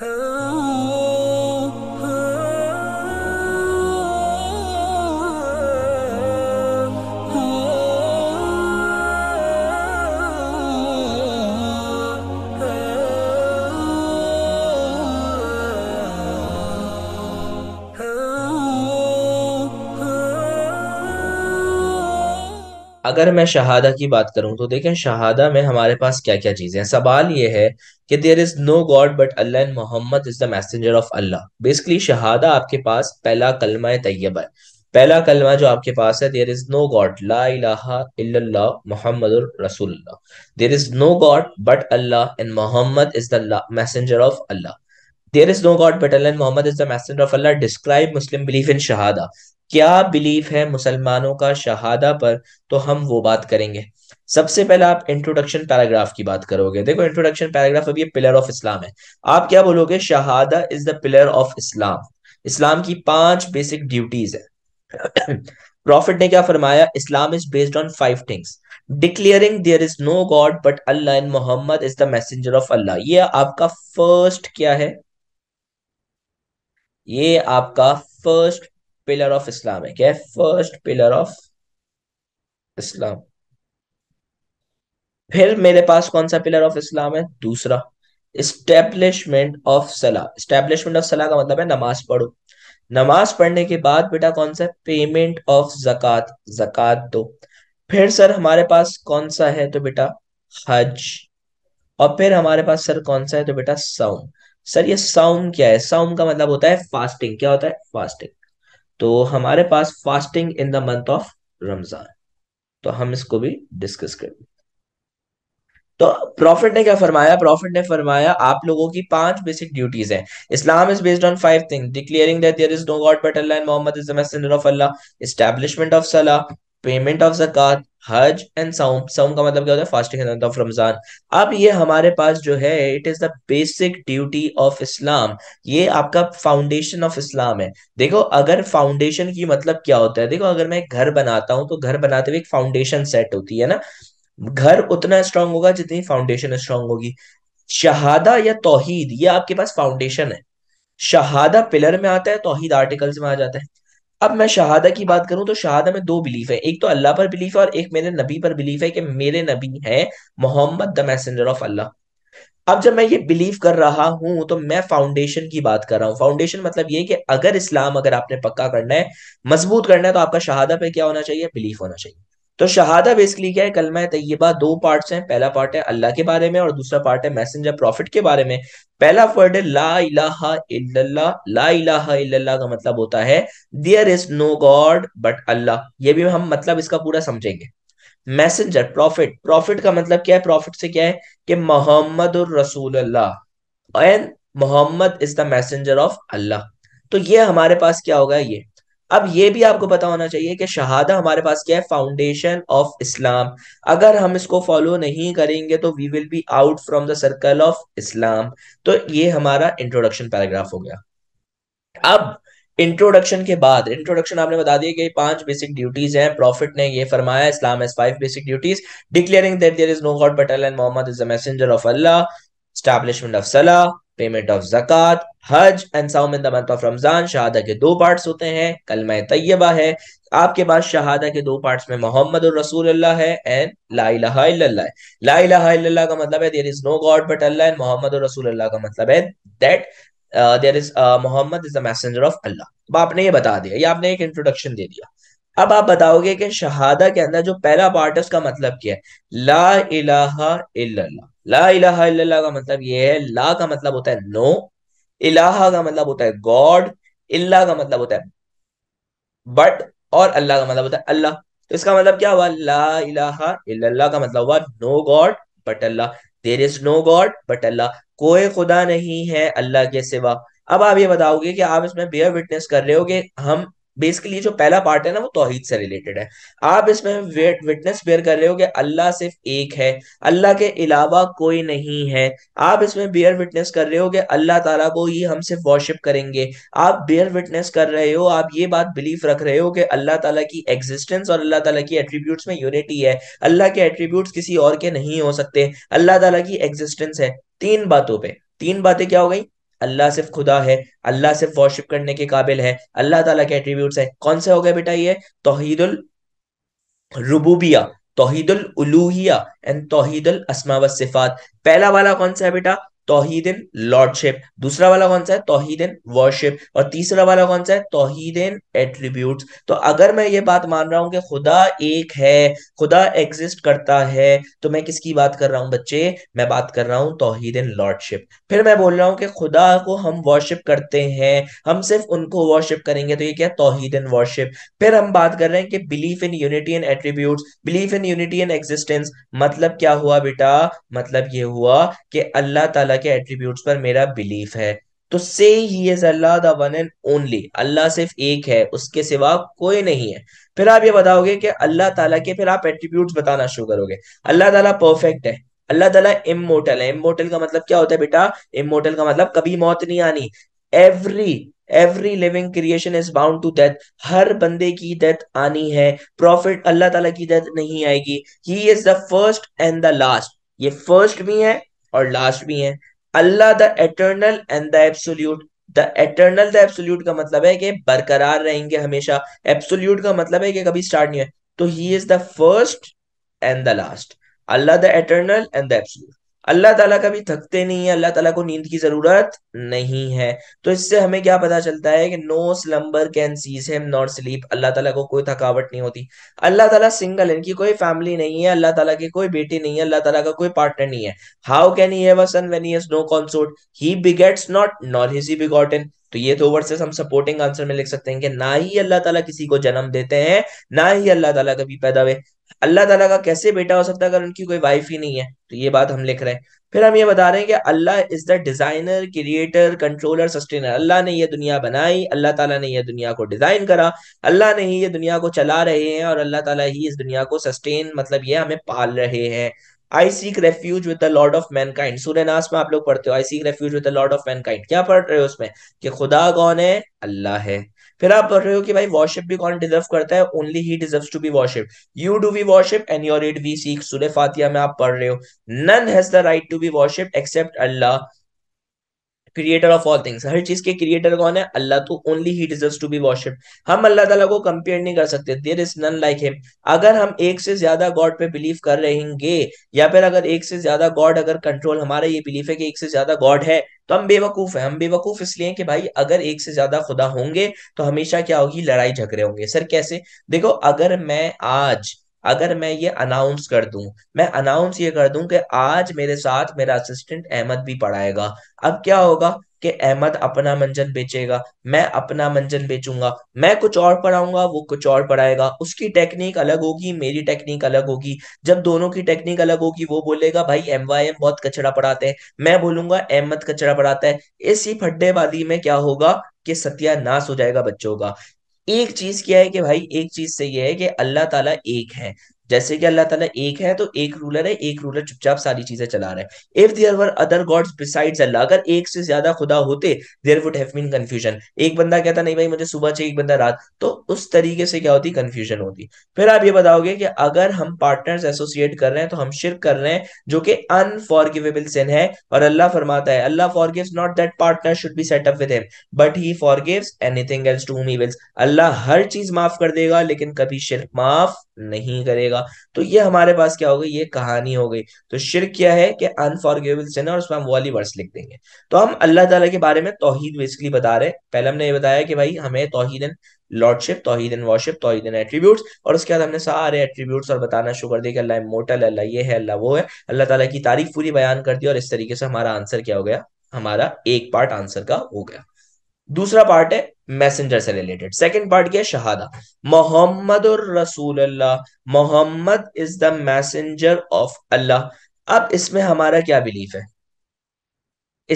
Oh. अगर मैं शहादा की बात करूं तो देखें शहादा में हमारे पास क्या क्या चीजें हैं सवाल ये है कि there is no god but Allah and Mohammad is the messenger of Allah basically Shahada आपके पास पहला कलमा तैयबा है पहला कलमा जो आपके पास है देर इज नो गॉड ला Mohammad there is no god but Allah and Mohammad is the messenger of Allah there is no god but Allah and Mohammad is the messenger of Allah describe Muslim belief in Shahada क्या बिलीफ है मुसलमानों का शहादा पर तो हम वो बात करेंगे सबसे पहले आप इंट्रोडक्शन पैराग्राफ की बात करोगे देखो इंट्रोडक्शन पैराग्राफ अभी पिलर ऑफ इस्लाम है आप क्या बोलोगे शहादा is the pillar of Islam Islam की पांच बेसिक ड्यूटीज है प्रॉफिट ने क्या फरमाया Islam is based on five things declaring there is no god but Allah and Mohammad is the messenger of Allah ये आपका फर्स्ट क्या है ये आपका फर्स्ट पिलर ऑफ इस्लाम है क्या फर्स्ट पिलर ऑफ इस्लाम फिर मेरे पास कौन सा पिलर ऑफ इस्लाम है दूसरा स्टैब्लिशमेंट ऑफ सलाह स्टैब्लिशमेंट ऑफ सलाह का मतलब है नमाज पढ़ो नमाज पढ़ने के बाद बेटा कौन सा पेमेंट ऑफ जकत जकत दो फिर सर हमारे पास कौन सा है तो बेटा हज और फिर हमारे पास सर कौन सा है तो बेटा साउम सर ये साउम क्या है साउम का मतलब होता है फास्टिंग क्या होता है फास्टिंग तो हमारे पास fasting in the month of Ramzan तो हम इसको भी डिस्कस करेंगे तो प्रॉफिट ने क्या फरमाया प्रॉफिट ने फरमाया आप लोगों की पांच बेसिक ड्यूटीज हैं Islam is based on five things declaring that there is no god but Allah and Mohammad is the messenger of Allah establishment of सलाह पेमेंट ऑफ जक़ात हज एंड साउम साउम का मतलब क्या होता है फास्टिंग एंड ऑफ रमजान अब ये हमारे पास जो है it is the basic duty of Islam ये आपका फाउंडेशन ऑफ इस्लाम है देखो अगर फाउंडेशन की मतलब क्या होता है देखो अगर मैं घर बनाता हूं तो घर बनाते हुए एक फाउंडेशन सेट होती है ना घर उतना स्ट्रांग होगा जितनी फाउंडेशन स्ट्रांग होगी शहादा या तोहीद ये आपके पास फाउंडेशन है शहादा पिलर में आता है तोहीद आर्टिकल्स में आ जाता है अब मैं शहादा की बात करूं तो शहादा में दो बिलीफ है एक तो अल्लाह पर बिलीफ है और एक मेरे नबी पर बिलीफ है कि मेरे नबी है Muhammad the messenger of Allah अब जब मैं ये बिलीव कर रहा हूं तो मैं फाउंडेशन की बात कर रहा हूं फाउंडेशन मतलब ये कि अगर इस्लाम अगर आपने पक्का करना है मजबूत करना है तो आपका शहादा पे क्या होना चाहिए बिलीफ होना चाहिए तो शहादा बेसिकली क्या है कलमा तय्यबा तो दो पार्ट है पहला पार्ट है अल्लाह के बारे में और दूसरा पार्ट है मैसेंजर प्रॉफिट के बारे में पहला वर्ड है ला इलाहा इल्लल्लाह ला इलाहा इल्लल्लाह का मतलब होता है there is no god but Allah ये भी हम मतलब इसका पूरा समझेंगे मैसेंजर प्रॉफिट प्रॉफिट का मतलब क्या है प्रॉफिट से क्या है कि मोहम्मद रसूल Allah and Mohammad is the messenger of Allah तो ये हमारे पास क्या होगा ये अब ये भी आपको पता होना चाहिए कि शहादा हमारे पास क्या है फाउंडेशन ऑफ इस्लाम अगर हम इसको फॉलो नहीं करेंगे तो we will be out from the circle of Islam तो ये हमारा इंट्रोडक्शन पैराग्राफ हो गया अब इंट्रोडक्शन के बाद इंट्रोडक्शन आपने बता दिया कि पांच बेसिक ड्यूटीज हैं प्रॉफिट ने ये फरमाया Islam as five basic duties declaring that there is no god but Allah and Mohammad is the messenger of Allah establishment of सलाह पेमेंट ऑफ जक़ात हज एंड साउम in the month of Ramzan शहादा के दो पार्ट्स होते हैं कलमा तय्यबा है आपके पास शहादा के दो पार्ट्स में मोहम्मद रसूल अल्लाह है एंड ला इलाहा इल्लल्लाह ला इलाहा इल्लल्लाह का मतलब है there is no god but Allah and Muhammad रसूल अल्लाह का मतलब है that there is Muhammad is the messenger of Allah अब आपने ये बता दिया ये आपने एक इंट्रोडक्शन दे दिया अब आप बताओगे कि शहादा के अंदर जो पहला पार्ट है उसका मतलब क्या है ला इलाहा इल्लल्लाह ला इलाहा इल्लल्लाह का मतलब ये है ला का मतलब होता है नो इलाहा का मतलब होता है गॉड इल्ला का मतलब होता है बट और अल्लाह का मतलब होता है अल्लाह तो इसका मतलब क्या हुआ ला इलाहा इल्लल्लाह का मतलब हुआ no god but Allah there is no god but Allah कोई खुदा नहीं है अल्लाह के सिवा अब आप ये बताओगे कि आप इसमें बेयर विटनेस कर रहे हो कि हम बेसिकली जो पहला पार्ट है ना वो तोहहीद से रिलेटेड है आप इसमें विटनेस बेयर कर रहे हो कि अल्लाह सिर्फ एक है अल्लाह के अलावा कोई नहीं है आप इसमें बेयर विटनेस कर रहे हो कि अल्लाह ताला को ही हम सिर्फ वॉशिप करेंगे आप बेयर विटनेस कर रहे हो आप ये बात बिलीव रख रहे हो कि अल्लाह तला की एग्जिस्टेंस और अल्लाह तला की एट्रीब्यूट्स में यूनिटी है अल्लाह के एट्रीब्यूट किसी और के नहीं हो सकते अल्लाह तला की एग्जिस्टेंस है तीन बातों पर तीन बातें क्या हो गई अल्लाह सिर्फ खुदा है अल्लाह सिर्फ वॉशिप करने के काबिल है अल्लाह ताला के एट्रीब्यूट्स हैं कौन से हो गए बेटा ये तोहीदुल रुबूबिया तोहीदुल उलूहिया एंड तोहीदुल असमा व सिफात पहला वाला कौन सा है बेटा तोहीदन लॉर्डशिप दूसरा वाला कौन सा है तोहीदन वर्शिप और तीसरा वाला कौन सा है तोहीदन एट्रीब्यूट तो अगर मैं ये बात मान रहा हूं कि खुदा एक है खुदा एग्जिस्ट करता है तो मैं किसकी बात कर रहा हूं बच्चे मैं बात कर रहा हूँ तोहीदन लॉर्डशिप फिर मैं बोल रहा हूं कि खुदा को हम वर्शिप करते हैं हम सिर्फ उनको वर्शिप करेंगे तो ये क्या तोहीदन वर्शिप फिर हम बात कर रहे हैं कि belief in unity and attribute belief in unity and existence मतलब क्या हुआ बेटा मतलब ये हुआ कि अल्लाह तला अल्लाह के एट्रीब्यूट पर मेरा बिलीफ है तो से he is Allah the one and only Allah सिर्फ एक है उसके सिवा कोई नहीं है फिर आप ये बताओगे कि अल्लाह ताला के फिर आप एट्रीब्यूट बताना शुरू करोगे अल्लाह ताला परफेक्ट है अल्लाह ताला इमोटल है इमोटल का मतलब क्या होता है बेटा इमोटल का मतलब कभी मौत नहीं आनी every every living creation is bound to death हर बंदे की डेथ आनी है प्रॉफिट अल्लाह तला की डेथ नहीं आएगी he is the first and the last ये फर्स्ट भी है और लास्ट भी है Allah the eternal and the absolute the eternal the absolute का मतलब है कि बरकरार रहेंगे हमेशा एब्सोल्यूट का मतलब है कि कभी स्टार्ट नहीं है तो he is the first and the last Allah the eternal and the absolute Allah ताला कभी थकते नहीं है अल्लाह ताला को नींद की जरूरत नहीं है तो इससे हमें क्या पता चलता है कि no slumber can seize him not sleep Allah ताला को कोई थकावट नहीं होती अल्लाह ताला सिंगल इनकी कोई फैमिली नहीं है अल्लाह ताला के कोई बेटी नहीं है अल्लाह ताला का कोई पार्टनर नहीं है how can he have a son when he has no consort he begets not not his he begotten तो ये दो वर्सेस हम सपोर्टिंग आंसर में लिख सकते हैं कि ना ही अल्लाह ताला किसी को जन्म देते हैं ना ही अल्लाह ताला कभी पैदा हुए अल्लाह ताला का कैसे बेटा हो सकता है अगर उनकी कोई वाइफ ही नहीं है तो ये बात हम लिख रहे हैं फिर हम ये बता रहे हैं कि Allah is the designer creator controller sustainer Allah ने ये दुनिया बनाई अल्लाह ताला ने ये दुनिया को डिजाइन करा अल्लाह ने ही ये दुनिया को चला रहे हैं और अल्लाह ताला ही इस दुनिया को सस्टेन मतलब ये हमें पाल रहे हैं I seek refuge with the lord of mankind सूर्य नास में आप लोग पढ़ते हो I seek refuge with the lord of kind क्या पढ़ रहे हो उसमें कि खुदा कौन है अल्लाह है फिर आप बोल रहे हो कि भाई वॉशिप भी कौन डिजर्व करता है only he deserve to be worship you do we worship and your aid we seek सुरे फातिया में आप पढ़ रहे हो none has the right to be worship except Allah creator of all things हर चीज के क्रिएटर कौन है अल्लाह तो only he deserve to be worship हम अल्लाह तला को कंपेयर नहीं कर सकते there is none like him अगर हम एक से ज्यादा गॉड पे बिलीव कर रहेंगे या फिर अगर एक से ज्यादा गॉड अगर कंट्रोल हमारा ये बिलीफ है कि एक से ज्यादा गॉड है तो हम बेवकूफ है हम बेवकूफ इसलिए कि भाई अगर एक से ज्यादा खुदा होंगे तो हमेशा क्या होगी लड़ाई झगड़े होंगे सर कैसे देखो अगर मैं आज अगर मैं ये अनाउंस कर दूं मैं अनाउंस ये कर दूं कि आज मेरे साथ मेरा असिस्टेंट अहमद भी पढ़ाएगा अब क्या होगा कि अहमद अपना मंजन बेचेगा मैं अपना मंजन बेचूंगा मैं कुछ और पढ़ाऊंगा वो कुछ और पढ़ाएगा उसकी टेक्निक अलग होगी मेरी टेक्निक अलग होगी जब दोनों की टेक्निक अलग होगी वो बोलेगा भाई एम वाई एम बहुत कचरा पढ़ाते हैं मैं बोलूंगा अहमद कचरा पढ़ाता है इसी फड्डेबाजी में क्या होगा कि सत्यानाश हो जाएगा बच्चों का एक चीज क्या है कि भाई एक चीज से यह है कि अल्लाह ताला एक है जैसे कि अल्लाह ताला एक है तो एक रूलर है एक रूलर चुपचाप सारी चीजें चला रहा है if there were other gods besides Allah अगर एक से ज्यादा खुदा होते there would have been confusion एक बंदा कहता नहीं भाई मुझे सुबह चाहिए एक बंदा रात तो उस तरीके से क्या होती कंफ्यूजन होती फिर आप ये बताओगे कि अगर हम पार्टनर्स एसोसिएट कर रहे हैं तो हम शिरक कर रहे हैं जो कि अनफॉरगिवेबल सिन है और अल्लाह फरमाता है Allah forgives not that partner should be set up with him but he forgives anything else to me wills Allah हर चीज माफ कर देगा लेकिन कभी शिरक माफ नहीं करेगा जाएगा तो ये हमारे पास क्या हो गई ये कहानी हो गई तो शिर क्या है कि अनफॉर्गेबल सिन है और उसमें हम वाली वर्ड्स लिख देंगे तो हम अल्लाह ताला के बारे में तोहहीद बेसिकली बता रहे हैं पहले हमने ये बताया कि भाई हमें तोहहीदन लॉर्डशिप तोहहीद एंड वॉशिप तोहहीद एंड एट्रीब्यूट्स और उसके बाद हमने सारे एट्रीब्यूट और बताना शुरू कर दिया कि अल्लाह मोटल अल्लाह ये है अल्लाह वो है अल्लाह ताला की तारीफ पूरी बयान कर दी और इस तरीके से हमारा आंसर क्या हो गया हमारा एक पार्ट आंसर का हो गया दूसरा पार्ट है मैसेंजर से रिलेटेड सेकेंड पार्ट क्या है शहादा मोहम्मद और रसूल Allah Muhammad is the messenger of Allah अब इसमें हमारा क्या बिलीफ है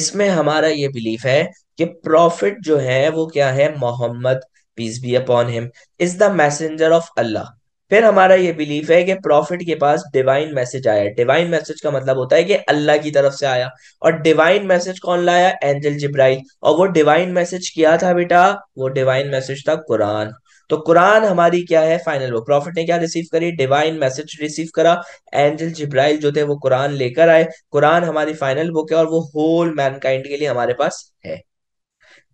इसमें हमारा ये बिलीफ है कि प्रॉफिट जो है वो क्या है Muhammad peace be upon him is the messenger of Allah फिर हमारा ये बिलीफ है कि प्रॉफिट के पास डिवाइन मैसेज आया डिवाइन मैसेज का मतलब होता है कि अल्लाह की तरफ से आया और डिवाइन मैसेज कौन लाया एंजल जिब्राइल और वो डिवाइन मैसेज क्या था बेटा वो डिवाइन मैसेज था कुरान तो कुरान हमारी क्या है फाइनल वो प्रॉफिट ने क्या रिसीव करी डिवाइन मैसेज रिसीव करा एंजल जिब्राइल जो थे वो कुरान लेकर आए कुरान हमारी फाइनल बुक है और वो होल मैनकाइंड के लिए हमारे पास है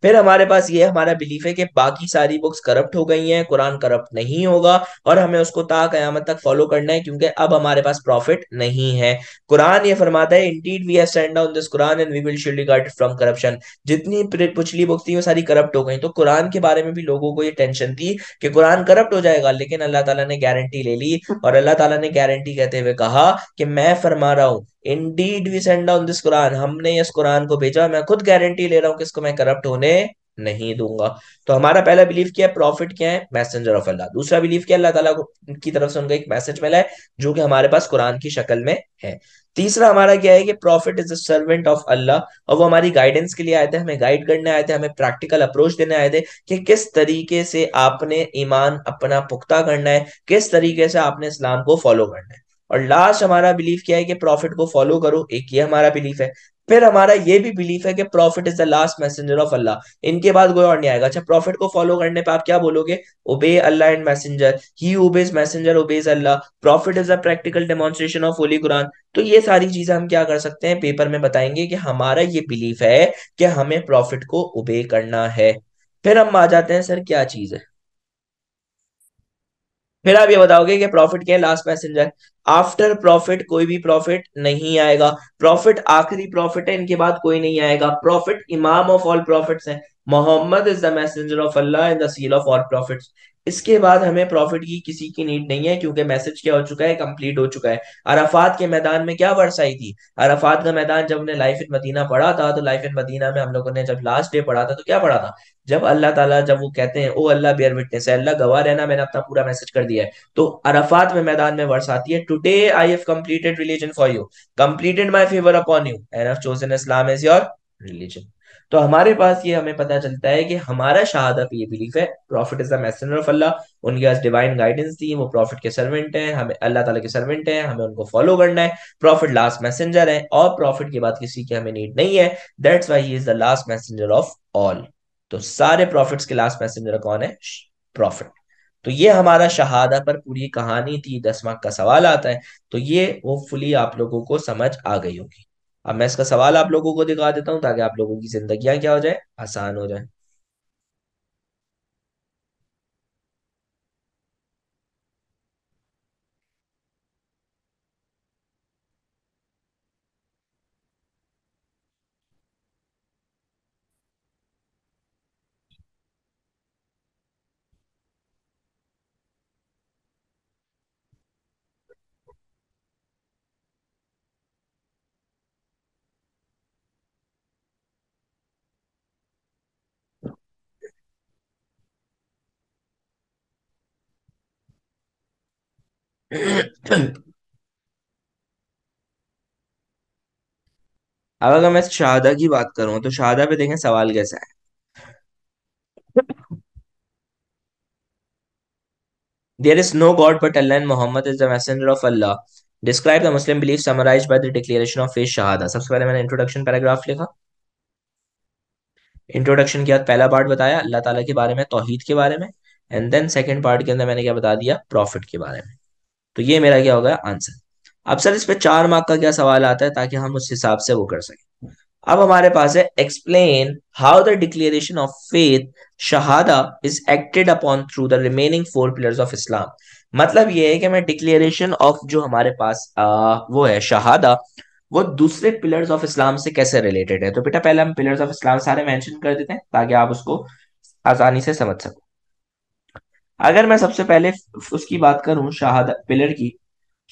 फिर हमारे पास ये हमारा बिलीफ है कि बाकी सारी बुक्स करप्ट हो गई हैं कुरान करप्ट नहीं होगा और हमें उसको ता कयामत तक फॉलो करना है क्योंकि अब हमारे पास प्रॉफिट नहीं है कुरान ये फरमाता है indeed we have stand on this Quran and we will should regard from corruption जितनी पिछली बुक्स थी वो सारी करप्ट हो गई तो कुरान के बारे में भी लोगों को ये टेंशन थी कि कुरान करप्ट हो जाएगा लेकिन अल्लाह ताला ने गारंटी ले ली और अल्लाह ताला ने गारंटी कहते हुए कहा कि मैं फरमा रहा हूँ indeed we send down this Quran हमने इस कुरान को भेजा मैं खुद गारंटी ले रहा हूँ कि इसको मैं करप्ट होने नहीं दूंगा तो हमारा पहला बिलीव क्या है प्रॉफिट क्या है मैसेंजर ऑफ अल्लाह दूसरा बिलीव क्या अल्लाह ताला की तरफ से उनका एक मैसेज मिला है जो कि हमारे पास कुरान की शक्ल में है तीसरा हमारा क्या है कि prophet is a servant of Allah और वो हमारी गाइडेंस के लिए आए थे हमें गाइड करने आए थे हमें प्रैक्टिकल अप्रोच देने आए थे कि किस तरीके से आपने ईमान अपना पुख्ता करना है किस तरीके से आपने इस्लाम को फॉलो करना है और लास्ट हमारा बिलीफ क्या है कि प्रॉफिट को फॉलो करो एक ये हमारा बिलीफ है फिर हमारा ये भी बिलीफ है कि prophet is the last messenger of Allah इनके बाद कोई और नहीं आएगा अच्छा प्रॉफिट को फॉलो करने पे आप क्या बोलोगे obey Allah and messenger he obeys messenger obeys Allah prophet is a practical demonstration of holy Quran तो ये सारी चीजें हम क्या कर सकते हैं पेपर में बताएंगे कि हमारा ये बिलीफ है कि हमें प्रॉफिट को ओबे करना है फिर हम आ जाते हैं सर क्या चीज है फिर आप ये बताओगे कि प्रॉफिट क्या है लास्ट पैसेंजर आफ्टर प्रॉफिट कोई भी प्रॉफिट नहीं आएगा प्रॉफिट आखिरी प्रॉफिट है इनके बाद कोई नहीं आएगा प्रॉफिट इमाम ऑफ ऑल प्रॉफिट्स है Muhammad is the messenger of Allah in the seal of all prophets इसके बाद हमें प्रॉफिट की किसी की नीड नहीं है क्योंकि मैसेज क्या हो चुका है कंप्लीट हो चुका है अराफात के मैदान में क्या वर्षाई थी अराफात का मैदान जब हमने लाइफ इन मदीना पढ़ा था तो लाइफ इन मदीना में हम लोगों ने जब लास्ट डे पढ़ा था तो क्या पढ़ा था जब अल्लाह ताला जब वो कहते हैं ओ अल्लाह बेयर विटनेस है अल्लाह गवाह रहना मैंने अपना पूरा मैसेज कर दिया है तो अराफात में मैदान में वर्ष आती है today I have completed religion for you completed my favour upon you and have chosen Islam as your religion तो हमारे पास ये हमें पता चलता है कि हमारा शहादत ये बिलीफ है prophet is the messenger of Allah उनके पास डिवाइन गाइडेंस थी वो प्रॉफिट के सर्वेंट हैं हमें अल्लाह ताला के सर्वेंट हैं हमें उनको फॉलो करना है प्रॉफिट लास्ट मैसेंजर है और प्रॉफिट के बाद किसी की हमें नीड नहीं है that's why he is the last messenger of all तो सारे प्रॉफिट्स के लास्ट मैसेंजर कौन है प्रॉफिट तो ये हमारा शहादा पर पूरी कहानी थी दस मार्क का सवाल आता है तो ये वो फुली आप लोगों को समझ आ गई होगी अब मैं इसका सवाल आप लोगों को दिखा देता हूं ताकि आप लोगों की जिंदगियां क्या हो जाए आसान हो जाए अब अगर मैं शारदा की बात करूं तो शारदा पे देखें सवाल कैसा है there is no god but Allah and Muhammad the the of of Allah. Describe the Muslim belief summarized by the declaration of faith सबसे पहले मैंने इंट्रोडक्शन पैराग्राफ लिखा इंट्रोडक्शन के बाद पहला पार्ट बताया अल्लाह ताला के बारे में तोहहीद के बारे में एंड देन सेकंड पार्ट के अंदर मैंने क्या बता दिया प्रॉफिट के बारे में तो ये मेरा क्या होगा आंसर अब सर इस पे चार मार्क का क्या सवाल आता है ताकि हम उस हिसाब से वो कर सकें अब हमारे पास है explain how the declaration of faith शहादा is acted upon through the remaining four pillars of Islam मतलब ये है कि मैं डिक्लेरेशन ऑफ जो हमारे पास आ, वो है शहादा वो दूसरे पिलर्स ऑफ इस्लाम से कैसे रिलेटेड है तो बेटा पहले हम पिलर्स ऑफ इस्लाम सारे मेंशन कर देते हैं ताकि आप उसको आसानी से समझ सको अगर मैं सबसे पहले उसकी बात करूं शहादा पिलर की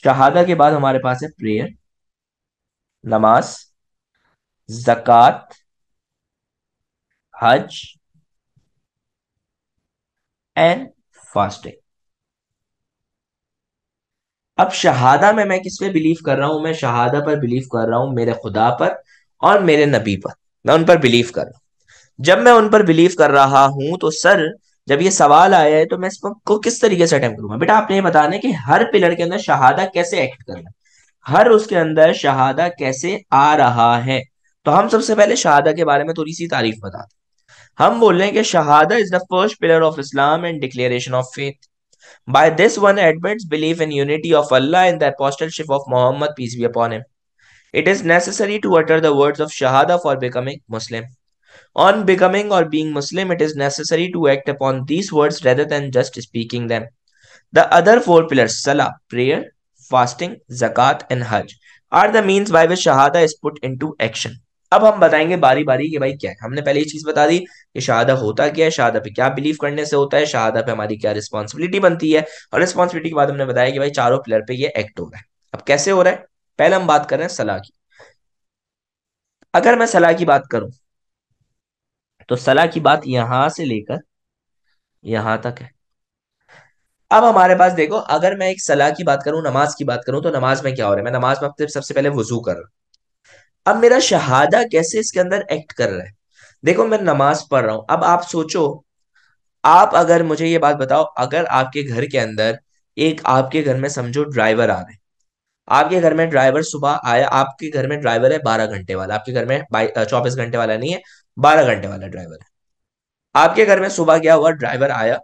शहादा के बाद हमारे पास है प्रेयर नमाज जक़ात हज एंड फास्टिंग अब शहादा में मैं किस पे बिलीव कर रहा हूं मैं शहादा पर बिलीव कर रहा हूं मेरे खुदा पर और मेरे नबी पर मैं उन पर बिलीव कर रहा हूं जब मैं उन पर बिलीव कर रहा हूं तो सर जब ये सवाल आया है तो मैं इसको को किस तरीके से अटैम्प्ट करूंगा बेटा आपने ये बताना है कि हर पिलर के अंदर शहादा कैसे एक्ट कर रहा है हर उसके अंदर शहादा कैसे आ रहा है तो हम सबसे पहले शहादा के बारे में थोड़ी सी तारीफ बताते हैं हम बोल रहे हैं कि शहादा is the first pillar of Islam and declaration of faith by this one admits believe in unity of Allah in the of Muhammad peace be upon upon him. It is necessary to utter the words of Shahada for becoming On becoming or being Muslim, it is necessary to act upon these words rather than just speaking them. The other four pillars, Salah, prayer, fasting, zakat, and Hajj, are the means by which Shahada is put into action. अब हम बताएंगे बारी बारी कि भाई क्या है हमने पहले ये चीज बता दी कि शहादा होता क्या है शहादा पे क्या बिलीव करने से होता है शहादा पे हमारी क्या रिस्पॉन्सिबिलिटी बनती है और रिस्पॉन्सिबिलिटी के बाद हमने बताया कि भाई चारों प्लेयर पे ये एक्ट हो रहा है अब कैसे हो रहा है पहले हम बात कर रहे हैं सलाह की अगर मैं सलाह की बात करूं तो सलाह की बात यहां से लेकर यहां तक है अब हमारे पास देखो अगर मैं एक सलाह की बात करूं नमाज की बात करूं तो नमाज में क्या हो रहा है मैं नमाज में सबसे पहले वजू कर रहा हूं अब मेरा शहादा कैसे इसके अंदर एक्ट कर रहा है देखो मैं नमाज पढ़ रहा हूं अब आप सोचो आप अगर मुझे ये बात बताओ अगर आपके घर के अंदर एक आपके घर में समझो ड्राइवर आ रहे हैं आपके घर में ड्राइवर सुबह आया आपके घर में ड्राइवर है बारह घंटे वाला आपके घर में चौबीस घंटे वाला नहीं है बारह घंटे वाला ड्राइवर है आपके घर में सुबह क्या हुआ ड्राइवर आया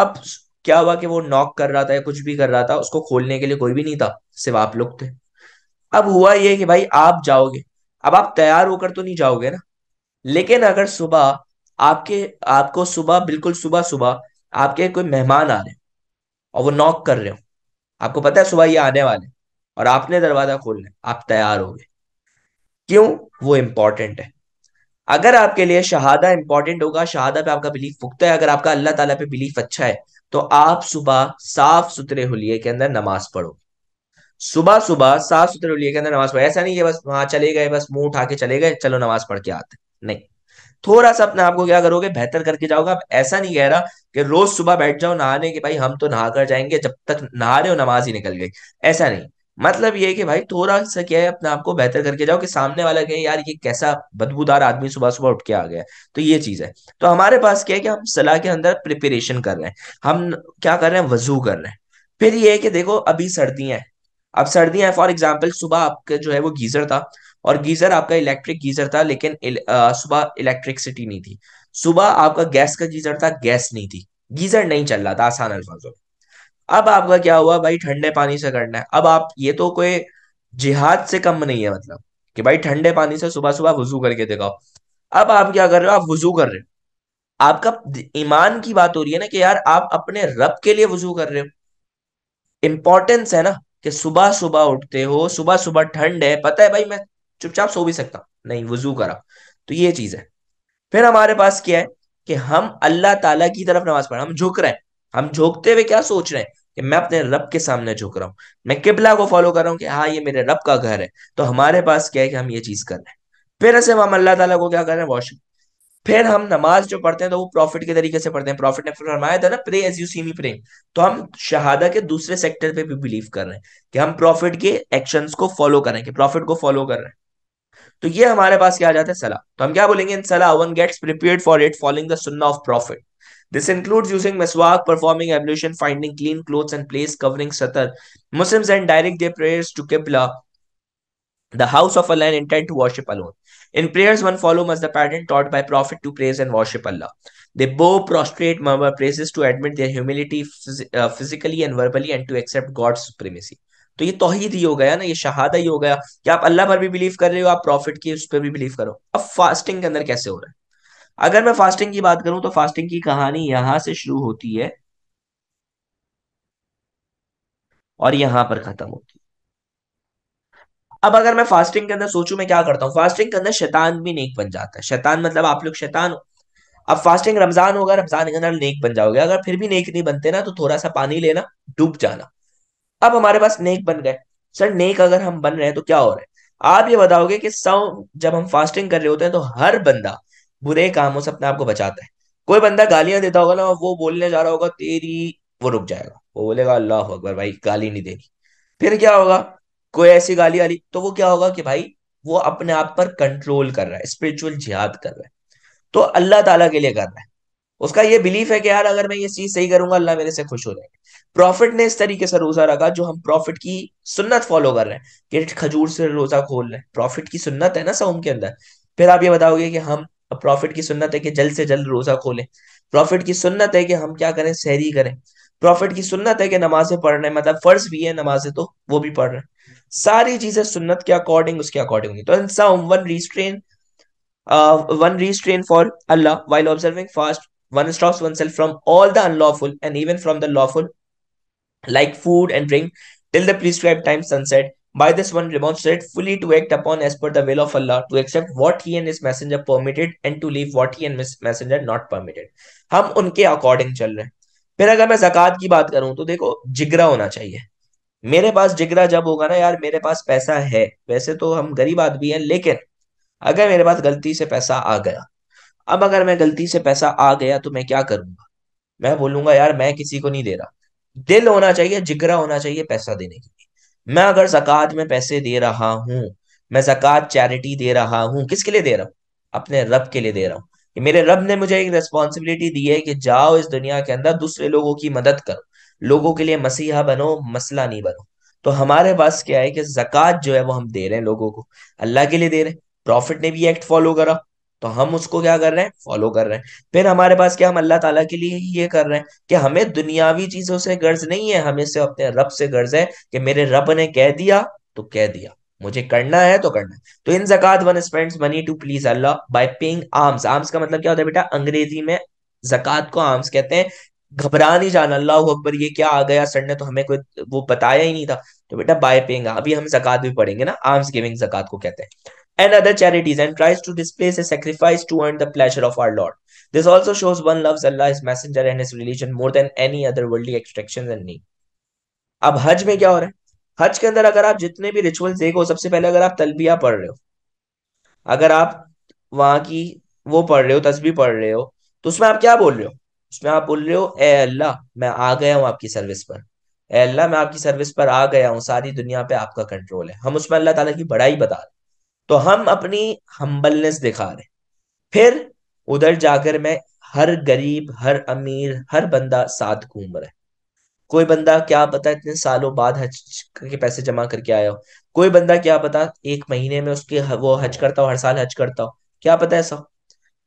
अब क्या हुआ कि वो नॉक कर रहा था या कुछ भी कर रहा था उसको खोलने के लिए कोई भी नहीं था सिर्फ आप लोग थे अब हुआ ये कि भाई आप जाओगे अब आप तैयार होकर तो नहीं जाओगे ना लेकिन अगर सुबह आपके आपको सुबह बिल्कुल सुबह सुबह आपके कोई मेहमान आ रहे हैं और वो नॉक कर रहे हो आपको पता है सुबह ये आने वाले और आपने दरवाजा खोलना आप तैयार हो गए क्यों वो इम्पोर्टेंट है अगर आपके लिए शहादा इंपॉर्टेंट होगा शहादा पे आपका बिलीफ पुख्ता है अगर आपका अल्लाह ताला पे बिलीफ अच्छा है तो आप सुबह साफ सुथरे होलिये के अंदर नमाज पढ़ो सुबह सुबह साफ सुथरे होलिये के अंदर नमाज पढ़ो ऐसा नहीं है बस वहां चले गए बस मुंह उठा के चले गए चलो नमाज पढ़ के आते नहीं थोड़ा सा अपने आप को क्या करोगे बेहतर करके जाओगे आप ऐसा नहीं कह रहा कि रोज सुबह बैठ जाओ नहाने के भाई हम तो नहा कर जाएंगे जब तक नहा रहे हो नमाज ही निकल गई ऐसा नहीं मतलब ये कि भाई थोड़ा सा क्या है अपने आप को बेहतर करके जाओ कि सामने वाला कहे यार ये कैसा बदबूदार आदमी सुबह सुबह उठ के आ गया तो ये चीज है तो हमारे पास क्या है कि हम सलाह के अंदर प्रिपरेशन कर रहे हैं हम क्या कर रहे हैं वजू कर रहे हैं फिर ये है कि देखो अभी सर्दियां हैं अब सर्दियां हैं फॉर एग्जाम्पल सुबह आपका जो है वो गीजर था और गीजर आपका इलेक्ट्रिक गीजर था लेकिन सुबह इलेक्ट्रिकसिटी नहीं थी सुबह आपका गैस का गीजर था गैस नहीं थी गीजर नहीं चल रहा था आसान अल्फाजों में अब आपका क्या हुआ भाई ठंडे पानी से करना है अब आप ये तो कोई जिहाद से कम नहीं है मतलब कि भाई ठंडे पानी से सुबह सुबह वजू करके दिखाओ अब आप क्या कर रहे हो आप वजू कर रहे हो आपका ईमान की बात हो रही है ना कि यार आप अपने रब के लिए वजू कर रहे हो इंपॉर्टेंस है ना कि सुबह सुबह उठते हो सुबह सुबह ठंड है पता है भाई मैं चुपचाप सो भी सकता नहीं वजू करा तो ये चीज है फिर हमारे पास क्या है कि हम अल्लाह ताला की तरफ नमाज पढ़ हम झुक रहे हैं हम झोंकते हुए क्या सोच रहे हैं कि मैं अपने रब के सामने झुक रहा हूँ मैं किबला को फॉलो कर रहा हूँ कि हाँ ये मेरे रब का घर है तो हमारे पास क्या है कि हम ये चीज कर रहे हैं फिर ऐसे हम अल्लाह ताला को क्या कर रहे हैं वॉशिंग फिर हम नमाज जो पढ़ते हैं तो वो प्रॉफिट के तरीके से पढ़ते हैं प्रॉफिट ने फरमाया था ना pray as you see me pray तो हम शहादा के दूसरे सेक्टर पे भी बिलीव कर रहे हैं कि हम प्रॉफिट के एक्शंस को फॉलो कर रहे हैं कि प्रॉफिट को फॉलो कर रहे हैं तो ये हमारे पास क्या आ जाता है सलाह तो हम क्या बोलेंगे इन सलाह one gets prepare for it following the सुन्ना of prophet This includes using meswak, performing ablution, finding clean clothes and place covering satar. Muslims then direct their prayers to Qibla, the house of Allah and intend to worship alone. In prayers, one follow the pattern taught by Prophet to praise and worship Allah. They bow, prostrate, murmur praises to admit their humility phys uh, physically and verbally and to accept God's supremacy. So, this is ही हो गया ना shahada, Shahada ही हो गया कि आप अल्लाह पर भी बिलीव कर Fasting, हो आप प्रॉफिट अगर मैं फास्टिंग की बात करूं तो फास्टिंग की कहानी यहां से शुरू होती है और यहां पर खत्म होती है अब अगर मैं फास्टिंग के अंदर सोचूं मैं क्या करता हूँ फास्टिंग के अंदर शैतान भी नेक बन जाता है शैतान मतलब आप लोग शैतान हो अब फास्टिंग रमजान होगा रमजान के अंदर नेक बन जाओगे अगर फिर भी नेक नहीं बनते ना तो थोड़ा सा पानी लेना डूब जाना अब हमारे पास नेक बन गए सर नेक अगर हम बन रहे हैं तो क्या हो रहा है आप ये बताओगे कि सौ जब हम फास्टिंग कर रहे होते हैं तो हर बंदा बुरे कामों से अपने आप को बचाता है कोई बंदा गालियां देता होगा ना वो बोलने जा रहा होगा तेरी वो रुक जाएगा वो बोलेगा अल्लाह अकबर भाई गाली नहीं देनी फिर क्या होगा कोई ऐसी गाली वाली तो वो क्या होगा कि भाई वो अपने आप पर कंट्रोल कर रहा है स्पिरिचुअल जिहाद कर रहा है तो अल्लाह ताला के लिए कर रहा है उसका ये बिलीफ है कि यार अगर मैं ये चीज सही करूंगा अल्लाह मेरे से खुश हो जाएगा प्रॉफिट ने इस तरीके से रोजा रखा जो हम प्रॉफिट की सुन्नत फॉलो कर रहे हैं कि खजूर से रोजा खोल रहे हैं प्रॉफिट की सुन्नत है ना सोम के अंदर फिर आप ये बताओगे कि हम अब प्रॉफिट की सुन्नत है कि जल्द से जल्द रोजा खोलें प्रॉफिट की सुन्नत है कि हम क्या करें सहरी करें प्रॉफिट की सुन्नत है कि नमाजें पढ़ रहे हैं मतलब फर्ज भी है नमाजें तो वो भी पढ़ रहे हैं सारी चीजें सुन्नत के अकॉर्डिंग उसके अकॉर्डिंग होंगी तो इंसान one restrain one restrain for Allah while observing fast one oneself from all the unlawful and even from the lawful like food and drink till the prescribe time sunset By this one remonstrate fully to act upon as per the will of Allah, to accept what he and his messenger permitted and to leave what he and his messenger not permitted. हम उनके according चल रहे हैं फिर अगर मैं जक़ात की बात करूं तो देखो जिगरा होना चाहिए मेरे पास जिगरा जब होगा ना यार मेरे पास पैसा है वैसे तो हम गरीब आदमी हैं लेकिन अगर मेरे पास गलती से पैसा आ गया अब अगर मैं गलती से पैसा आ गया तो मैं क्या करूंगा मैं बोलूंगा यार मैं किसी को नहीं दे रहा दिल होना चाहिए जिगरा होना चाहिए पैसा देने के लिए मैं अगर जक़ात में पैसे दे रहा हूँ मैं जक़ात चैरिटी दे रहा हूँ किसके लिए दे रहा हूँ अपने रब के लिए दे रहा हूँ कि मेरे रब ने मुझे एक रेस्पॉन्सिबिलिटी दी है कि जाओ इस दुनिया के अंदर दूसरे लोगों की मदद करो लोगों के लिए मसीहा बनो मसला नहीं बनो तो हमारे पास क्या है कि जक़ात जो है वो हम दे रहे हैं लोगों को अल्लाह के लिए दे रहे हैं प्रॉफिट ने भी एक्ट फॉलो करा तो हम उसको क्या कर रहे हैं फॉलो कर रहे हैं फिर हमारे पास क्या हम अल्लाह ताला के लिए ही ये कर रहे हैं कि हमें दुनियावी चीजों से गर्ज नहीं है हमें से अपने रब से गर्ज है कि मेरे रब ने कह दिया तो कह दिया मुझे करना है तो करना है तो इन जक़ात one spends money to please Allah by paying alms alms का मतलब क्या होता है बेटा अंग्रेजी में जक़ात को आर्म्स कहते हैं घबरा नहीं जाना अल्लाह अकबर ये क्या आ गया सर ने तो हमें कोई वो बताया ही नहीं था तो बेटा बाय पेइंग अभी हम जक़ात भी पढ़ेंगे ना आर्म्स गिविंग जक़ात को कहते हैं and other charities and tries to displace a sacrifice to earn the pleasure of our Lord. This also shows one loves Allah, His Messenger, and His religion more than any other worldly extractions and need. अब हज में क्या हो रहा है हज के अंदर अगर आप जितने भी रिचुअल्स देखो सबसे पहले अगर आप तलबिया पढ़ रहे हो अगर आप वहां की वो पढ़ रहे हो तस्वीर पढ़ रहे हो तो उसमें आप क्या बोल रहे हो उसमें आप बोल रहे हो ए अल्लाह मैं आ गया हूँ आपकी सर्विस पर ए अल्लाह मैं आपकी सर्विस पर आ गया हूँ सारी दुनिया पे आपका कंट्रोल है हम उसमें अल्लाह ताला की बड़ाई बता रहे तो हम अपनी हम्बलनेस दिखा रहे फिर उधर जाकर मैं हर गरीब हर अमीर हर बंदा साथ घूम रहा है कोई बंदा क्या पता इतने सालों बाद हज के पैसे जमा करके आया हो कोई बंदा क्या पता एक महीने में उसके वो हज करता हो हर साल हज करता हो क्या पता ऐसा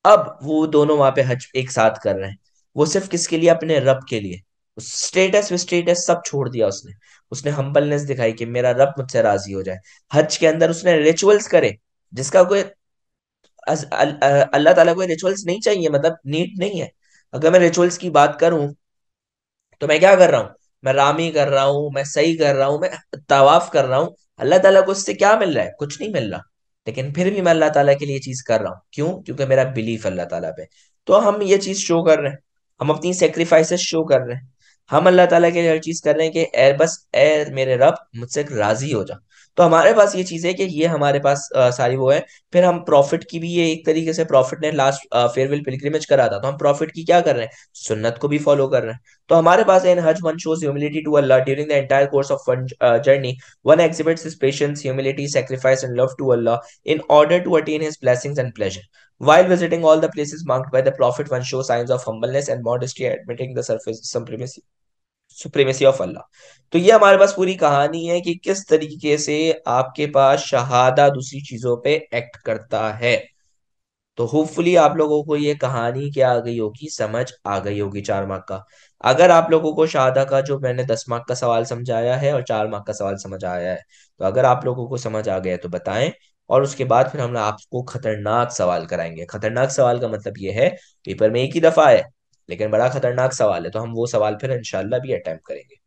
अब वो दोनों वहां पे हज एक साथ कर रहे हैं वो सिर्फ किसके लिए अपने रब के लिए स्टेटस स्टेटस सब छोड़ दिया उसने उसने हम्बलनेस दिखाई कि मेरा रब मुझसे राजी हो जाए हज के अंदर उसने रिचुअल्स करे जिसका कोई अल्लाह ताला को रिचुअल्स नहीं चाहिए मतलब नीट नहीं है अगर मैं रिचुअल्स की बात करूं तो मैं क्या कर रहा हूँ मैं रामी कर रहा हूँ मैं सही कर रहा हूँ मैं तवाफ कर रहा हूँ अल्लाह ताला को उससे क्या मिल रहा है कुछ नहीं मिल रहा लेकिन फिर भी मैं अल्लाह ताला के लिए चीज कर रहा हूँ क्यों क्योंकि मेरा बिलीफ अल्लाह ताला पे तो हम ये चीज शो कर रहे हैं हम अपनी सेक्रीफाइसेस शो कर रहे हैं हम अल्लाह ताला के हर चीज़ कर रहे हैं कि ए बस ए मेरे रब मुझसे राज़ी हो जा तो हमारे पास ये चीज़ है कि ये हमारे पास आ, सारी वो है फिर हम प्रॉफिट की भी ये एक तरीके से प्रॉफिट ने लास्ट फेयरवेल पिलग्रिमेज करा था तो हम प्रॉफिट की क्या कर रहे हैं सुन्नत को भी फॉलो कर रहे हैं तो हमारे पास इन हज one shows humility to Allah during the entire course of one journey one exhibits his patience humility sacrifice and love to Allah in order to attain his blessings and pleasure While visiting all the places marked by the Prophet, one shows signs of humbleness and modesty, admitting the surface supremacy supremacy of Allah तो ये हमारे पास पूरी कहानी है कि किस तरीके से आपके पास शहादा दूसरी चीजों पे एक्ट करता है तो होपफुली आप लोगों को ये कहानी क्या आ गई होगी समझ आ गई होगी चार मार्क का अगर आप लोगों को शहादा का जो मैंने दस मार्क का सवाल समझाया है और चार मार्क का सवाल समझ आया है तो अगर आप लोगों को समझ आ गया तो बताएं और उसके बाद फिर हम आपको खतरनाक सवाल कराएंगे खतरनाक सवाल का मतलब ये है पेपर में एक ही दफा है लेकिन बड़ा खतरनाक सवाल है तो हम वो सवाल फिर इनशाला भी अटैम्प्ट करेंगे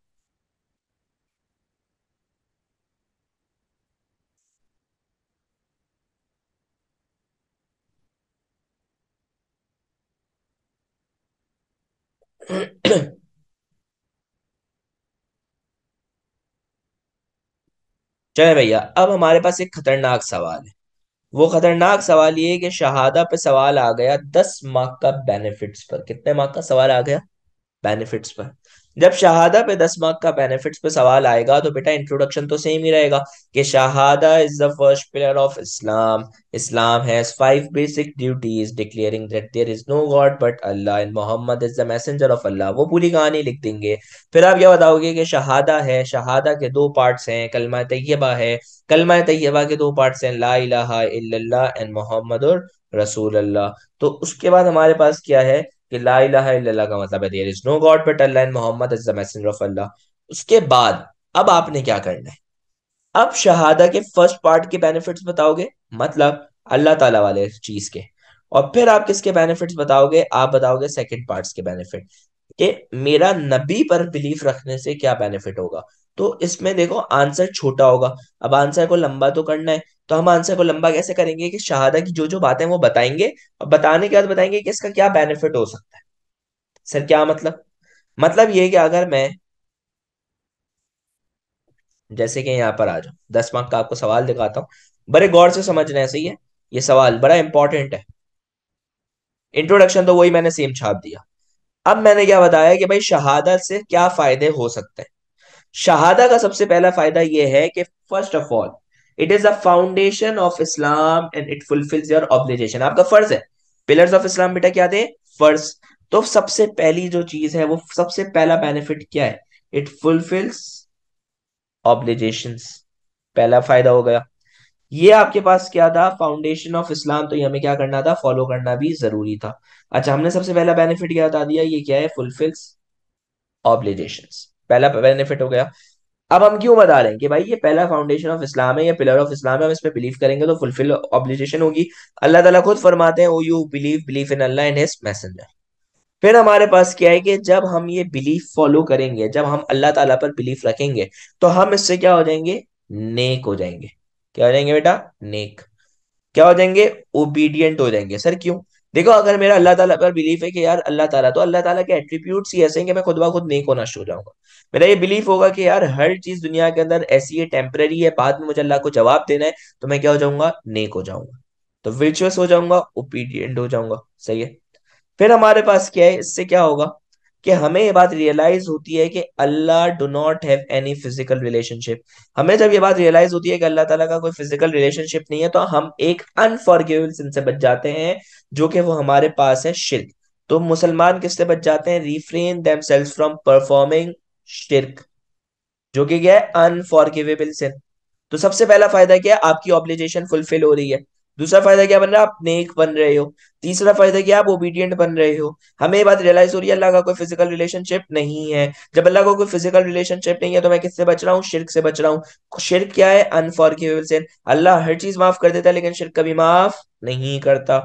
चले भैया अब हमारे पास एक खतरनाक सवाल है वो खतरनाक सवाल ये कि शहादा पे सवाल आ गया दस मार्क का बेनिफिट्स पर कितने मार्क का सवाल आ गया बेनिफिट्स पर जब शहादा पे दस मार्क का बेनिफिट्स पे सवाल आएगा तो बेटा इंट्रोडक्शन तो सेम ही रहेगा कि शहादा is the first pillar of Islam Islam has five basic duties declaring that there is no god but Allah and Mohammad is the messenger of Allah वो पूरी कहानी लिख देंगे फिर आप क्या बताओगे कि शहादा है शहादा के दो पार्ट्स हैं कलमा तैयबा है कलमा तैयबा के दो पार्ट्स हैं ला इलाहा इल्लल्लाह एंड मोहम्मद रसूल अल्लाह तो उसके बाद हमारे पास क्या है कि लाला का मतलब है there is no god but Allah and Mohammad is the messenger of Allah उसके बाद अब आपने क्या करना है अब शहादा के फर्स्ट पार्ट के बेनिफिट्स बताओगे मतलब अल्लाह ताला वाले चीज के और फिर आप किसके बेनिफिट्स बताओगे आप बताओगे सेकंड पार्ट्स के बेनिफिट कि मेरा नबी पर बिलीफ रखने से क्या बेनिफिट होगा तो इसमें देखो आंसर छोटा होगा अब आंसर को लंबा तो करना है तो हम आंसर को लंबा कैसे करेंगे कि शहादा की जो जो बातें वो बताएंगे और बताने के बाद बताएंगे कि इसका क्या बेनिफिट हो सकता है सर क्या मतलब मतलब ये कि अगर मैं जैसे कि यहाँ पर आ जाओ दस मार्क का आपको सवाल दिखाता हूं बड़े गौर से समझना है सही है ये सवाल बड़ा इंपॉर्टेंट है इंट्रोडक्शन तो वही मैंने सेम छाप दिया अब मैंने क्या बताया कि भाई शहादा से क्या फायदे हो सकते हैं शहादा का सबसे पहला फायदा यह है कि first of all it is the foundation of Islam and it fulfils your obligation आपका फर्ज है पिलर्स ऑफ इस्लाम बेटा क्या थे फर्ज तो सबसे पहली जो चीज है वो सबसे पहला बेनिफिट क्या है इट फुलफिल्स ऑब्लिगेशन पहला फायदा हो गया ये आपके पास क्या था फाउंडेशन ऑफ इस्लाम तो ये हमें क्या करना था फॉलो करना भी जरूरी था अच्छा हमने सबसे पहला बेनिफिट क्या बता दिया ये क्या है फुलफिल्स ऑब्लिगेशन पहला बेनिफिट हो गया अब हम क्यों बता रहे हैं कि भाई ये पहला फाउंडेशन ऑफ इस्लाम है या पिलर ऑफ इस्लाम है हम इस पर बिलीव करेंगे तो फुलफिल ऑब्लिगेशन होगी अल्लाह ताला खुद फरमाते हैं O you believe believe in Allah and his messenger फिर हमारे पास क्या है कि जब हम ये बिलीफ फॉलो करेंगे जब हम अल्लाह ताला पर बिलीफ रखेंगे तो हम इससे क्या हो जाएंगे नेक हो जाएंगे क्या हो जाएंगे बेटा नेक क्या हो जाएंगे ओबीडियंट हो जाएंगे सर क्यों देखो अगर मेरा अल्लाह ताला पर बिलीफ है कि यार अल्लाह ताला तो अल्लाह ताला के एट्रीब्यूट्स ही ऐसे हैं कि मैं खुद ब खुद नेक होना शुरू हो जाऊंगा मेरा ये बिलीफ होगा कि यार हर चीज दुनिया के अंदर ऐसी है टेम्पररी है बाद में मुझे अल्लाह को जवाब देना है तो मैं क्या हो जाऊंगा नेक हो जाऊंगा तो विचुअस हो जाऊंगा ओपीडियंट हो जाऊंगा सही है फिर हमारे पास क्या है इससे क्या होगा कि हमें ये बात रियलाइज होती है कि Allah do not have any physical relationship हमें जब ये बात रियलाइज होती है कि अल्लाह ताला का कोई फिजिकल रिलेशनशिप नहीं है तो हम एक अनफॉर्गेबल सिन से बच जाते हैं जो कि वो हमारे पास है शिरक तो मुसलमान किससे बच जाते हैं रिफ्रेन दैम फ्रॉम परफॉर्मिंग शिरक जो कि क्या है अनफॉरगिवेबल सिन तो सबसे पहला फायदा क्या है आपकी ऑब्लिगेशन फुलफिल हो रही है दूसरा फायदा क्या बन रहा है आप नेक बन रहे हो तीसरा फायदा क्या आप ओबीडियंट बन रहे हो हमें ये बात रियलाइज हो रही है अल्लाह का कोई फिजिकल रिलेशनशिप नहीं है जब अल्लाह का कोई फिजिकल रिलेशनशिप नहीं है तो मैं किससे बच रहा हूँ शिरक से बच रहा हूँ शिरक क्या है अनफॉर्गिवेबल सिन अल्लाह हर चीज माफ कर देता है लेकिन शिरक कभी माफ नहीं करता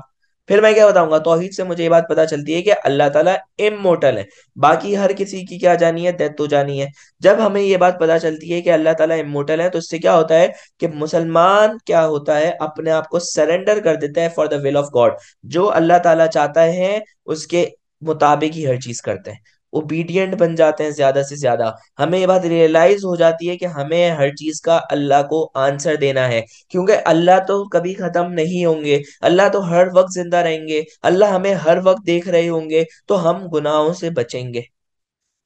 फिर मैं क्या बताऊंगा तोहहीद से मुझे ये बात पता चलती है कि अल्लाह ताला इमोटल है बाकी हर किसी की क्या जानी है डेथ तो जानी है जब हमें ये बात पता चलती है कि अल्लाह ताला इमोटल है तो इससे क्या होता है कि मुसलमान क्या होता है अपने आप को सरेंडर कर देता है for the will of God जो अल्लाह ताला चाहता है उसके मुताबिक ही हर चीज करते हैं ओबीडियंट बन जाते हैं ज्यादा से ज्यादा हमें ये बात रियलाइज हो जाती है कि हमें हर चीज का अल्लाह को आंसर देना है क्योंकि अल्लाह तो कभी खत्म नहीं होंगे अल्लाह तो हर वक्त जिंदा रहेंगे अल्लाह हमें हर वक्त देख रहे होंगे तो हम गुनाहों से बचेंगे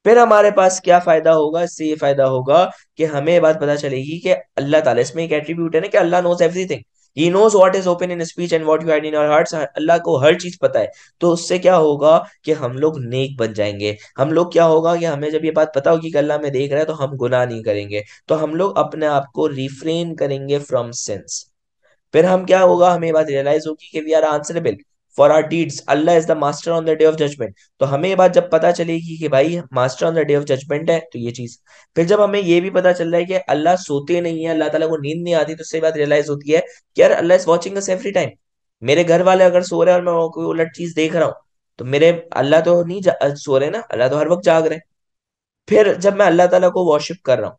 फिर हमारे पास क्या फायदा होगा इससे ये फायदा होगा कि हमें बात पता चलेगी कि अल्लाह ताला इसमें एक एट्रीब्यूट है ना कि Allah knows everything he knows what is open in speech and what you had in our heart Allah को हर चीज पता है तो उससे क्या होगा कि हम लोग नेक बन जाएंगे हम लोग क्या होगा कि हमें जब ये बात पता होगी कि अल्लाह में देख रहा है तो हम गुनाह नहीं करेंगे तो हम लोग अपने आप को रिफ्रेन करेंगे फ्रॉम सेंस फिर हम क्या होगा हमें बात रियलाइज होगी कि we are answerable for our deeds Allah is the master on the day of judgement तो हमें ये बात जब पता चलेगी कि भाई master on the day of judgement है तो ये चीज फिर जब हमें ये भी पता चल रहा है कि अल्लाह सोते नहीं है अल्लाह ताला को नींद नहीं आती तो उससे बात रियलाइज होती है कि यार Allah is watching us every time मेरे घर वाले अगर सो रहे हैं और मैं कोई उलट चीज देख रहा हूँ तो मेरे अल्लाह तो नहीं सो रहे ना अल्लाह तो हर वक्त जाग रहे हैं फिर जब मैं अल्लाह ताला को वॉशिप कर रहा हूँ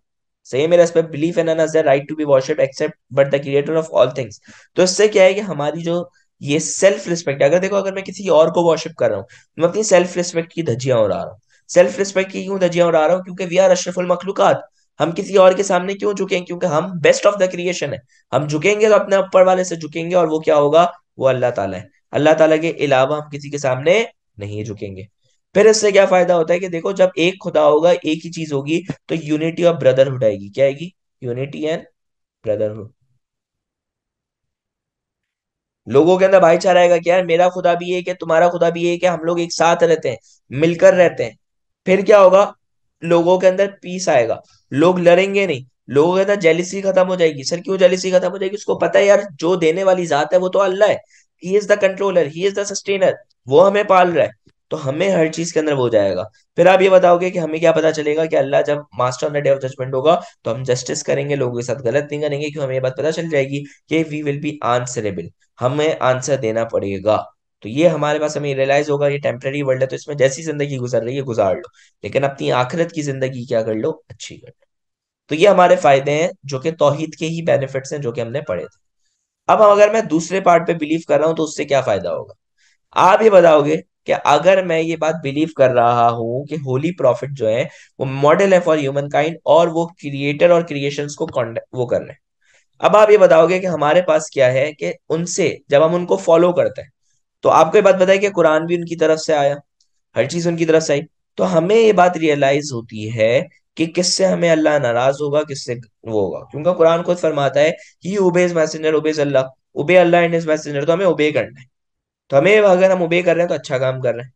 सही मेरा इस पर बिलीफ है ना right to be worship except but the creator of all things तो इससे क्या है कि हमारी जो ये सेल्फ रिस्पेक्ट अगर देखो अगर मैं किसी और को वॉशिप कर रहा हूँ मैं अपनी सेल्फ रिस्पेक्ट की धजिया उड़ा रहा हूँ सेल्फ रिस्पेक्ट की क्यों धजिया उड़ा रहा हूँ क्योंकि वी आर अशरफुल मखलूकत हम किसी और के सामने क्यों झुकेंगे क्योंकि हम बेस्ट ऑफ द क्रिएशन है हम झुकेंगे तो अपने ऊपर वाले से झुकेंगे और वो क्या होगा वो अल्लाह ताला है अल्लाह ताला के अलावा हम किसी के सामने नहीं झुकेंगे फिर इससे क्या फायदा होता है कि देखो जब एक खुदा होगा एक ही चीज होगी तो यूनिटी ऑफ ब्रदरहुड आएगी क्या आएगी यूनिटी एंड ब्रदरहुड लोगों के अंदर भाईचारा आएगा कि यार मेरा खुदा भी एक है तुम्हारा खुदा भी एक है हम लोग एक साथ रहते हैं मिलकर रहते हैं फिर क्या होगा लोगों के अंदर पीस आएगा लोग लड़ेंगे नहीं लोगों के अंदर जेलिसी खत्म हो जाएगी सर क्यों जेलिसी खत्म हो जाएगी उसको पता है यार जो देने वाली जात है वो तो अल्लाह है ही इज द कंट्रोलर ही इज द सस्टेनर वो हमें पाल रहा है तो हमें हर चीज के अंदर वो जाएगा फिर आप ये बताओगे कि हमें क्या पता चलेगा कि अल्लाह जब master on the day of judgement होगा तो हम जस्टिस करेंगे लोगों के साथ गलत नहीं करेंगे क्यों हमें ये बात पता चल जाएगी कि वी विल बी आंसरेबल हमें आंसर देना पड़ेगा तो ये हमारे पास हमें रियलाइज होगा ये टेम्प्रेरी वर्ल्ड है तो इसमें जैसी जिंदगी गुजर रही है गुजार लो लेकिन अपनी आखिरत की जिंदगी क्या कर लो अच्छी कर लो तो ये हमारे फायदे हैं जो कि तोहहीद के ही बेनिफिट्स हैं जो कि हमने पढ़े थे अब अगर मैं दूसरे पार्ट पे बिलीव कर रहा हूं तो उससे क्या फायदा होगा आप ये बताओगे कि अगर मैं ये बात बिलीव कर रहा हूं कि होली प्रॉफिट जो है वो मॉडल है फॉर ह्यूमन काइंड और वो क्रिएटर और क्रिएशन को वो कर रहे हैं अब आप ये बताओगे कि हमारे पास क्या है कि उनसे जब हम उनको फॉलो करते हैं तो आपको ये बात बताई कि कुरान भी उनकी तरफ से आया हर चीज उनकी तरफ से आई तो हमें ये बात रियलाइज होती है कि किससे हमें अल्लाह नाराज होगा किससे वो होगा क्योंकि कुरान खुद फरमाता है ही obeys messenger obeys Allah obey Allah and his messenger तो हमें उबे करना है तो हमें अगर हम उबे कर रहे हैं तो अच्छा काम कर रहे हैं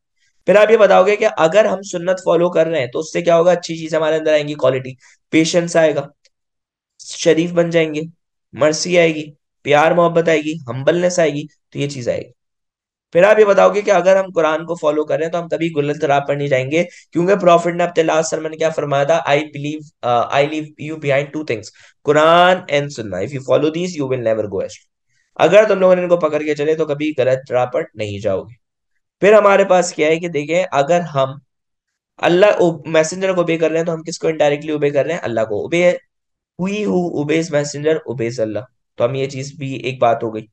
फिर आप ये बताओगे कि अगर हम सुन्नत फॉलो कर रहे हैं तो उससे क्या होगा अच्छी चीज हमारे अंदर आएंगी क्वालिटी पेशेंस आएगा शरीफ बन जाएंगे मर्सी आएगी प्यार मोहब्बत आएगी हम्बलनेस आएगी तो ये चीज आएगी फिर आप ये बताओगे कि अगर हम कुरान को फॉलो कर रहे हैं तो हम कभी गुलत राह पर नहीं जाएंगे क्योंकि प्रॉफिट ने अब लास्ट सर में क्या फरमाया था I believe I leave you behind two things Quran and sunnah if you follow this you will never go astray अगर तुम लोगों ने इनको पकड़ के चले तो कभी गलत राह पर नहीं जाओगे फिर हमारे पास क्या है कि देखिए अगर हम अल्लाह मैसेंजर को ओबे कर रहे हैं तो हम किसको इनडायरेक्टली ओबे कर रहे हैं अल्लाह को ओबे हुई हु मैसेंजर ओबेज अल्लाह तो हम ये चीज भी एक बात हो गई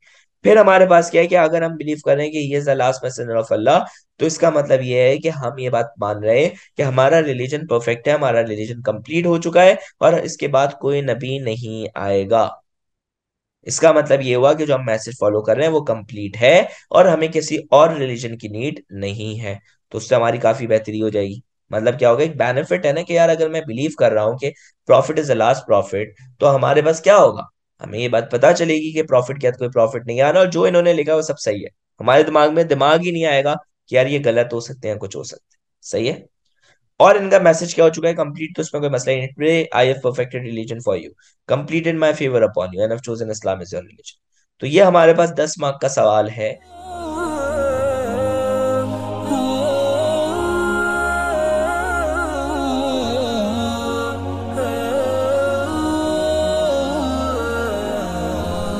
फिर हमारे पास क्या है कि अगर हम बिलीव हैं कि ये is the last messenger of Allah तो इसका मतलब ये है कि हम ये बात मान रहे हैं कि हमारा रिलीजन परफेक्ट है हमारा रिलीजन कंप्लीट हो चुका है और इसके बाद कोई नबी नहीं आएगा इसका मतलब ये हुआ कि जो हम मैसेज फॉलो कर रहे हैं वो कंप्लीट है और हमें किसी और रिलीजन की नीड नहीं है तो उससे हमारी काफी बेहतरी हो जाएगी मतलब क्या होगा एक बेनिफिट है ना कि यार अगर मैं बिलीव कर रहा हूँ कि prophet is the last prophet तो हमारे पास क्या होगा हमें ये बात पता चलेगी कि प्रॉफिट क्या कोई प्रॉफिट नहीं आना और जो इन्होंने लिखा वो सब सही है हमारे दिमाग में दिमाग ही नहीं आएगा कि यार ये गलत हो सकते हैं कुछ हो सकते हैं सही है और इनका मैसेज क्या हो चुका है कंप्लीट तो इसमें कोई मसला ही नहीं pray I have perfected religion for you complete in my favour upon you and have chosen Islam as your religion तो ये हमारे पास दस मार्क का सवाल है